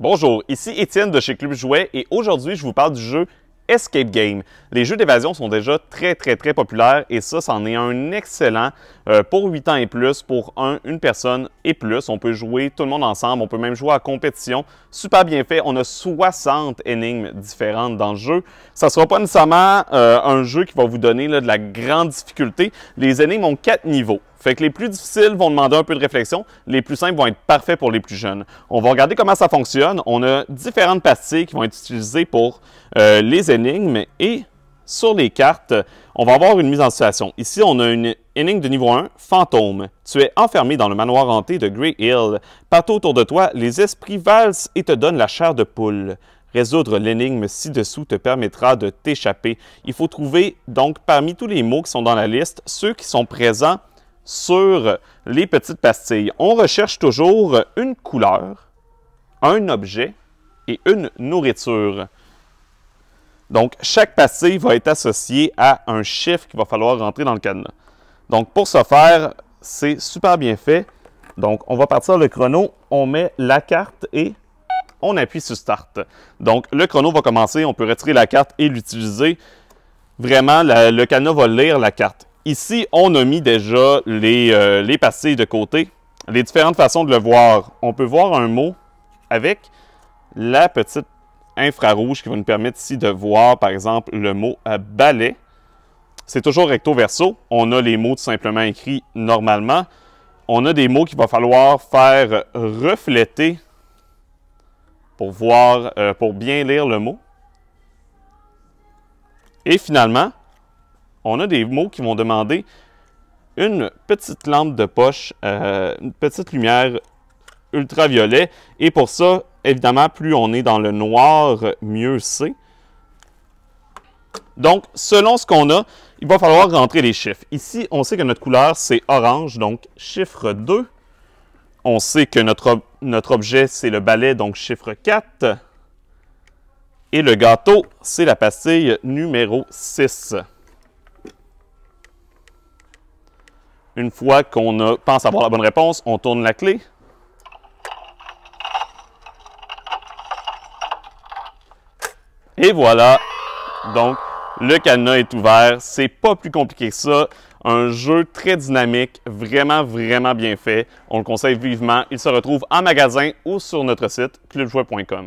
Bonjour, ici Étienne de chez Club Jouet et aujourd'hui je vous parle du jeu Escape Game. Les jeux d'évasion sont déjà très très très populaires et ça, c'en est un excellent euh, pour 8 ans et plus, pour un, une personne et plus. On peut jouer tout le monde ensemble, on peut même jouer à compétition. Super bien fait, on a 60 énigmes différentes dans le jeu. Ça sera pas nécessairement euh, un jeu qui va vous donner de la grande difficulté. Les énigmes ont 4 niveaux. Fait que les plus difficiles vont demander un peu de réflexion, les plus simples vont être parfaits pour les plus jeunes. On va regarder comment ça fonctionne. On a différentes pastilles qui vont être utilisées pour euh, les énigmes et sur les cartes, on va avoir une mise en situation. Ici, on a une énigme de niveau 1, fantôme. Tu es enfermé dans le manoir hanté de Grey Hill. Partout autour de toi, les esprits valsent et te donnent la chair de poule. Résoudre l'énigme ci-dessous te permettra de t'échapper. Il faut trouver donc parmi tous les mots qui sont dans la liste ceux qui sont présents sur les petites pastilles. On recherche toujours une couleur, un objet et une nourriture. Donc, chaque pastille va être associée à un chiffre qu'il va falloir rentrer dans le cadenas. Donc, pour ce faire, c'est super bien fait. Donc, on va partir le chrono, on met la carte et on appuie sur Start. Donc, le chrono va commencer, on peut retirer la carte et l'utiliser. Vraiment, le cadenas va lire la carte. Ici, on a mis déjà euh, les, pastilles de côté. Les différentes façons de le voir. On peut voir un mot avec la petite infrarouge qui va nous permettre ici de voir, par exemple, le mot balai. C'est toujours recto-verso. On a les mots tout simplement écrits normalement. On a des mots qu'il va falloir faire refléter pour voir, euh, pour bien lire le mot. Et finalement, on a des mots qui vont demander une petite lampe de poche, euh, une petite lumière ultraviolet. Et pour ça, évidemment, plus on est dans le noir, mieux c'est. Donc, selon ce qu'on a, il va falloir rentrer les chiffres. Ici, on sait que notre couleur, c'est orange, donc chiffre 2. On sait que notre, notre objet, c'est le balai, donc chiffre 4. Et le gâteau, c'est la pastille numéro 6. Une fois qu'on pense avoir la bonne réponse, on tourne la clé. Et voilà, donc le cadenas est ouvert. C'est pas plus compliqué que ça. Un jeu très dynamique, vraiment, vraiment bien fait. On le conseille vivement. Il se retrouve en magasin ou sur notre site clubjouet.com.